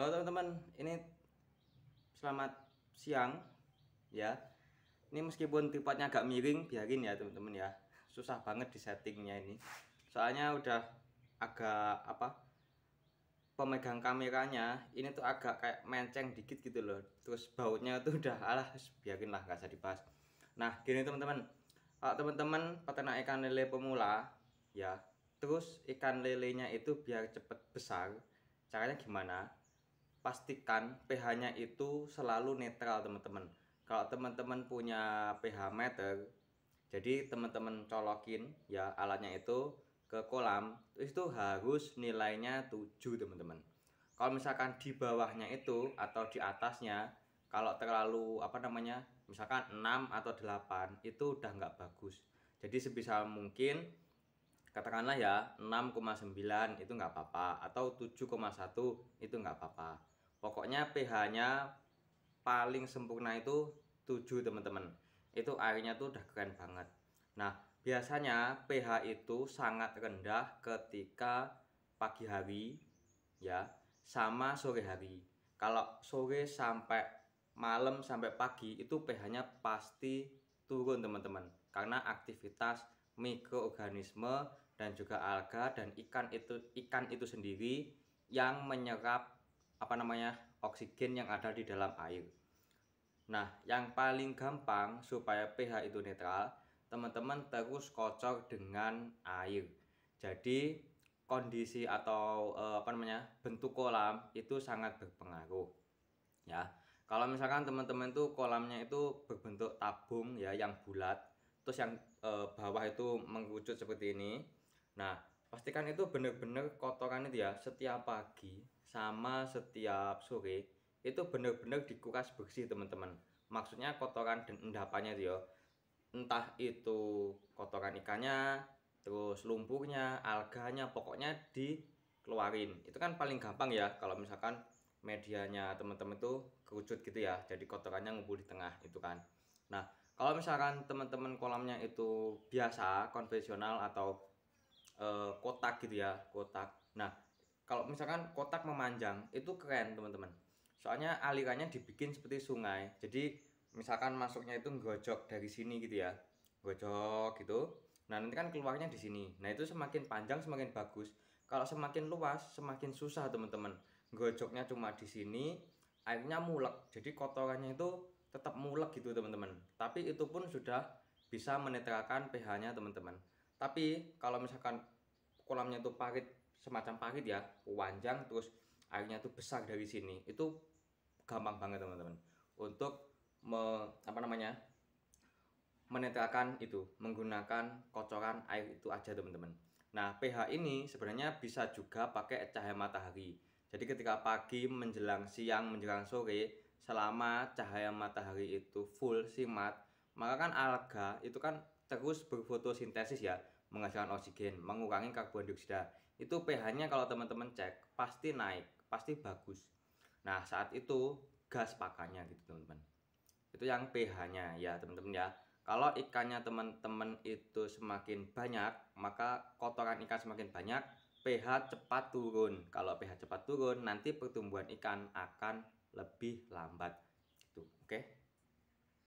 Halo teman-teman, ini selamat siang ya. Ini meskipun tripodnya agak miring, biarin ya teman-teman ya. Susah banget di settingnya ini. Soalnya udah agak apa? Pemegang kameranya ini tuh agak kayak menceng dikit gitu loh. Terus bautnya tuh udah alah, biarin lah gak usah dibahas. Nah, gini teman-teman. Kalau teman-teman peternak ikan lele pemula ya, terus ikan lelenya itu biar cepet besar caranya gimana pastikan pH-nya itu selalu netral teman-teman kalau teman-teman punya pH meter jadi teman-teman colokin ya alatnya itu ke kolam itu harus nilainya 7 teman-teman kalau misalkan di bawahnya itu atau di atasnya kalau terlalu apa namanya misalkan 6 atau 8 itu udah nggak bagus jadi sebisa mungkin katakanlah ya 6,9 itu nggak apa-apa atau 7,1 itu nggak apa-apa pokoknya pH-nya paling sempurna itu 7 teman-teman itu airnya tuh udah keren banget nah biasanya pH itu sangat rendah ketika pagi hari ya sama sore hari kalau sore sampai malam sampai pagi itu pH-nya pasti turun teman-teman karena aktivitas mikroorganisme dan juga alga dan ikan itu ikan itu sendiri yang menyerap apa namanya oksigen yang ada di dalam air. Nah, yang paling gampang supaya pH itu netral, teman-teman terus kocok dengan air. Jadi kondisi atau eh, apa namanya bentuk kolam itu sangat berpengaruh. Ya, kalau misalkan teman-teman tuh kolamnya itu berbentuk tabung ya yang bulat, terus yang eh, bawah itu mengucut seperti ini. Nah, pastikan itu benar-benar itu ya setiap pagi sama setiap sore itu benar-benar dikuras bersih teman-teman maksudnya kotoran dan endapannya itu ya entah itu kotoran ikannya terus lumpurnya alganya pokoknya dikeluarin itu kan paling gampang ya kalau misalkan medianya teman-teman itu kerucut gitu ya jadi kotorannya ngumpul di tengah itu kan nah kalau misalkan teman-teman kolamnya itu biasa konvensional atau Eh, kotak gitu ya kotak nah kalau misalkan kotak memanjang itu keren teman-teman soalnya alirannya dibikin seperti sungai jadi misalkan masuknya itu gojok dari sini gitu ya gojok gitu nah nanti kan keluarnya di sini nah itu semakin panjang semakin bagus kalau semakin luas semakin susah teman-teman gojoknya cuma di sini airnya mulek jadi kotorannya itu tetap mulek gitu teman-teman tapi itu pun sudah bisa menetralkan pH nya teman-teman tapi kalau misalkan kolamnya itu parit semacam parit ya panjang terus airnya itu besar dari sini itu gampang banget teman-teman untuk me, apa namanya menetralkan itu menggunakan kocoran air itu aja teman-teman nah pH ini sebenarnya bisa juga pakai cahaya matahari jadi ketika pagi menjelang siang menjelang sore selama cahaya matahari itu full simat maka kan alga itu kan terus berfotosintesis ya menghasilkan oksigen mengurangi karbon dioksida itu pH-nya kalau teman-teman cek pasti naik pasti bagus nah saat itu gas pakannya gitu teman-teman itu yang pH-nya ya teman-teman ya kalau ikannya teman-teman itu semakin banyak maka kotoran ikan semakin banyak pH cepat turun kalau pH cepat turun nanti pertumbuhan ikan akan lebih lambat gitu oke okay?